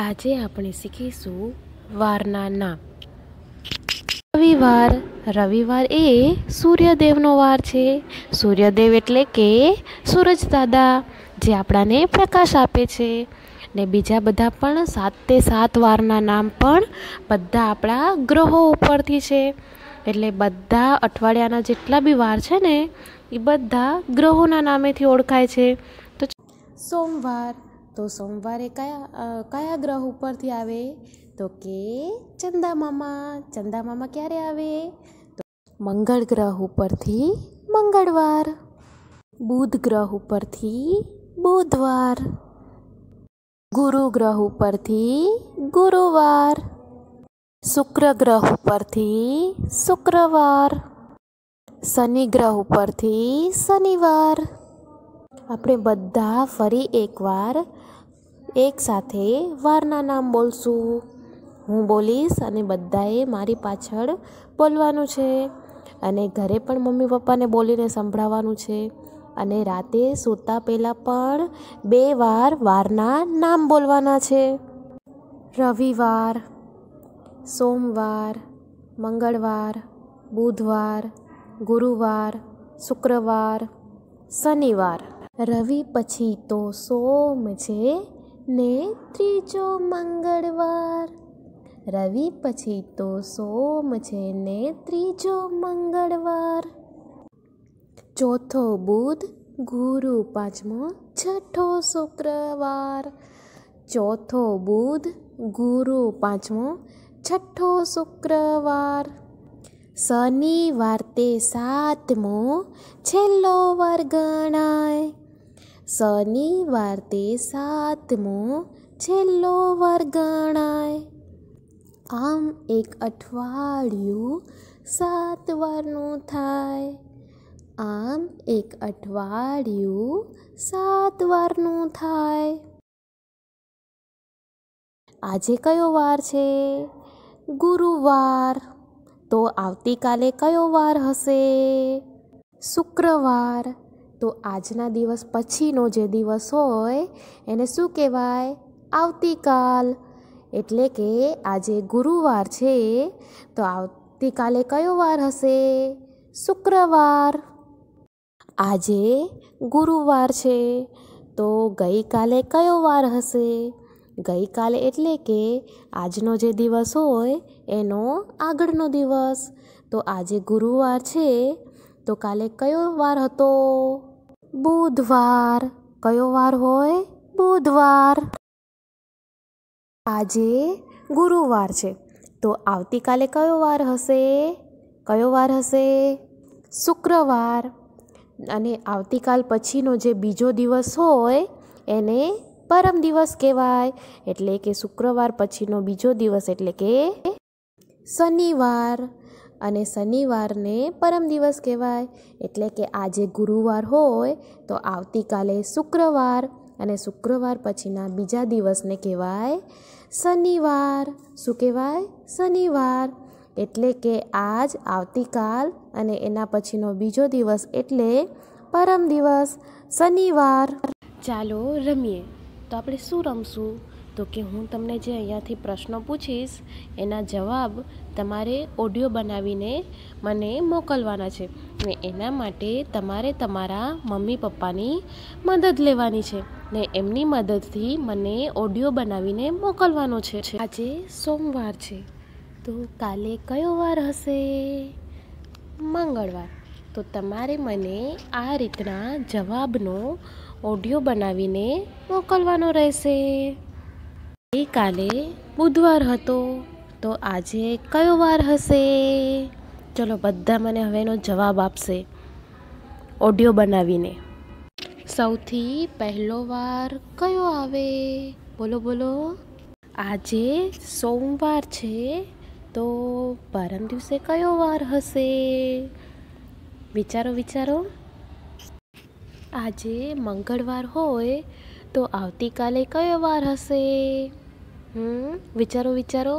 આજે આપણે શીખીશું વારના નામ રવિવાર રવિવાર એ સૂર્યદેવનો વાર છે સૂર્યદેવ એટલે કે સૂરજ દાદા જે આપણાને પ્રકાશ આપે છે ને બીજા બધા પણ સાતે સાત વારના નામ પણ બધા આપણા ગ્રહો ઉપરથી છે એટલે બધા અઠવાડિયાના જેટલા બી વાર છે ને એ બધા ગ્રહોના નામેથી ઓળખાય છે તો સોમવાર તો સોમવારે કયા કયા ગ્રહ ઉપરથી આવે તો કે ચંદા મામા ચંદા મામા ક્યારે આવે તો મંગળ ગ્રહ ઉપરથી મંગળવાર બુધ ગ્રહ ઉપરથી બુધવાર ગુરુ ગ્રહ ઉપરથી ગુરુવાર શુક્ર ગ્રહ ઉપરથી શુક્રવાર શનિ ગ્રહ ઉપરથી શનિવાર આપણે બધા ફરી એકવાર એકસાથે વારના નામ બોલશું હું બોલીશ અને બધાએ મારી પાછળ બોલવાનું છે અને ઘરે પણ મમ્મી પપ્પાને બોલીને સંભળાવવાનું છે અને રાતે સૂતા પહેલાં પણ બે વાર વારના નામ બોલવાના છે રવિવાર સોમવાર મંગળવાર બુધવાર ગુરુવાર શુક્રવાર શનિવાર રવિ પછી તો સોમ છે ને ત્રીજો મંગળવાર રવિ પછી તો સોમ છે ને ત્રીજો મંગળવાર ચોથો બુધ ગુરુ પાંચમો છઠ્ઠો શુક્રવાર ચોથો બુધ ગુરુ પાંચમો છઠ્ઠો શુક્રવાર શનિવાર તે સાતમો છેલ્લો વાર શનિવાર તે સાતમો છેલ્લો વાર ગણાય આમ એક અઠવાડિયું સાત વારનું થાય આમ એક અઠવાડિયું સાત વારનું થાય આજે કયો વાર છે ગુરુવાર તો આવતીકાલે કયો વાર હશે શુક્રવાર તો આજના દિવસ પછીનો જે દિવસ હોય એને શું કહેવાય આવતીકાલ એટલે કે આજે ગુરુવાર છે તો આવતીકાલે કયો વાર હશે શુક્રવાર આજે ગુરુવાર છે તો ગઈકાલે કયો વાર હશે ગઈકાલે એટલે કે આજનો જે દિવસ હોય એનો આગળનો દિવસ તો આજે ગુરુવાર છે તો કાલે કયો વાર હતો બુધવાર કયો વાર હોય બુધવાર આજે ગુરુવાર છે તો આવતીકાલે કયો વાર હશે કયો વાર હશે શુક્રવાર અને આવતીકાલ પછીનો જે બીજો દિવસ હોય એને પરમ દિવસ કહેવાય એટલે કે શુક્રવાર પછીનો બીજો દિવસ એટલે કે શનિવાર અને શનિવારને પરમ દિવસ કહેવાય એટલે કે આજે ગુરુવાર હોય તો આવતીકાલે શુક્રવાર અને શુક્રવાર પછીના બીજા દિવસને કહેવાય શનિવાર શું કહેવાય શનિવાર એટલે કે આજ આવતીકાલ અને એના પછીનો બીજો દિવસ એટલે પરમ દિવસ શનિવાર ચાલો રમીએ તો આપણે શું રમશું તો કે હું તમને જે અહીંયાથી પ્રશ્નો પૂછીશ એના જવાબ તમારે ઓડિયો બનાવીને મને મોકલવાના છે ને એના માટે તમારે તમારા મમ્મી પપ્પાની મદદ લેવાની છે ને એમની મદદથી મને ઓડિયો બનાવીને મોકલવાનો છે આજે સોમવાર છે તો કાલે કયો વાર હશે મંગળવાર તો તમારે મને આ રીતના જવાબનો ઓડિયો બનાવીને મોકલવાનો રહેશે ગઈકાલે બુધવાર હતો તો આજે કયો વાર હશે ચલો બધા મને હવેનો જવાબ આપશે ઓડિયો બનાવીને સૌથી પહેલો વાર કયો આવે બોલો બોલો આજે સોમવાર છે તો પરમ દિવસે કયો વાર હશે વિચારો વિચારો આજે મંગળવાર હોય તો આવતીકાલે કયો વાર હશે હમ વિચારો વિચારો